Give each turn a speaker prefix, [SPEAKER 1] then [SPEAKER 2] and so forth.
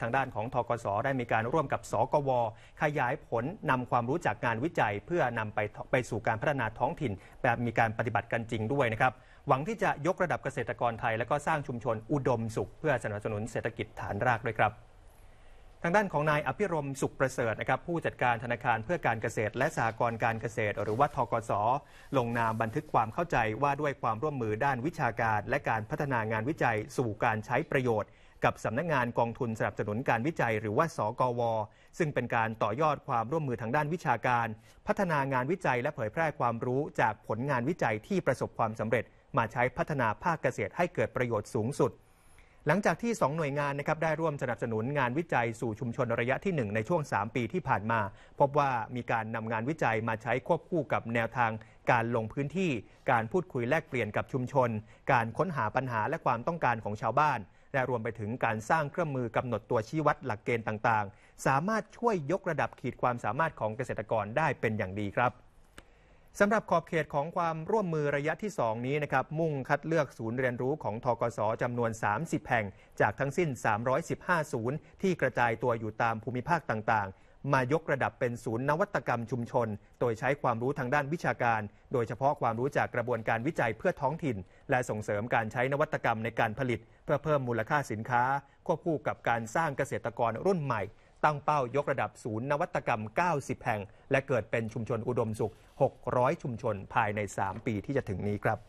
[SPEAKER 1] ทางด้านของทกศได้มีการร่วมกับ สกวขยายผลนำความรู้จากงานวิจัยเพื่อนำไปไปสู่การพัฒนาท้องถิ่น แบบมีการปฏิบัติกันจริงด้วยนะครับ หวังที่จะยกระดับเกษตรกรไทย และก็สร้างชุมชนอุดมสุขเพื่อสนับสนุนเศรษฐกิจฐานรากด้วยครับ ทางด้านของนายอภิรมสุขประเสริฐนะครับ ผู้จัดการธนาคารเพื่อการเกษตรและสหกรณ์การเกษตร หรือว่าทกศลงนามบันทึกความเข้าใจว่าด้วยความร่วมมือด้านวิชาการ และการพัฒนางานวิจัย สู่การใช้ประโยชน์กับสำนักงานกองทุนสนับสนุนการวิจัยหรือว่าสกว ซึ่งเป็นการต่อยอดความร่วมมือทางด้านวิชาการ พัฒนางานวิจัยและเผยแพร่ความรู้จากผลงานวิจัยที่ประสบความสำเร็จ มาใช้พัฒนาภาคเกษตร ให้เกิดประโยชน์สูงสุด หลังจากที่ 2 หน่วยงานนะครับได้ร่วมสนับสนุนงานวิจัยสู่ชุมชนระยะที่ 1 ในช่วง 3 ปีที่ผ่านมา พบว่ามีการนำงานวิจัยมาใช้ควบคู่กับแนวทาง การลงพื้นที่ การพูดคุยแลกเปลี่ยนกับชุมชน การค้นหาปัญหาและความต้องการของชาวบ้านและรวมไปถึงการสร้างเครื่องมือกำหนดตัวชี้วัดหลักเกณฑ์ต่างๆ สามารถช่วยยกระดับขีดความสามารถของเกษตรกรได้เป็นอย่างดีครับสำหรับขอบเขตของความร่วมมือระยะที่ 2 นี้นะครับ มุ่งคัดเลือกศูนย์เรียนรู้ของทกศจำนวน 30 แห่ง จากทั้งสิ้น 315ศูนย์ที่กระจายตัวอยู่ตามภูมิภาคต่าง ๆมายกระดับเป็นศูนย์นวัตกรรมชุมชน โดยใช้ความรู้ทางด้านวิชาการ โดยเฉพาะความรู้จากกระบวนการวิจัยเพื่อท้องถิ่น และส่งเสริมการใช้นวัตกรรมในการผลิตเพื่อเพิ่มมูลค่าสินค้า ควบคู่กับการสร้างเกษตรกรรุ่นใหม่ ตั้งเป้ายกระดับศูนย์นวัตกรรม 90 แห่ง และเกิดเป็นชุมชนอุดมสุข 600 ชุมชนภายใน 3 ปีที่จะถึงนี้ครับ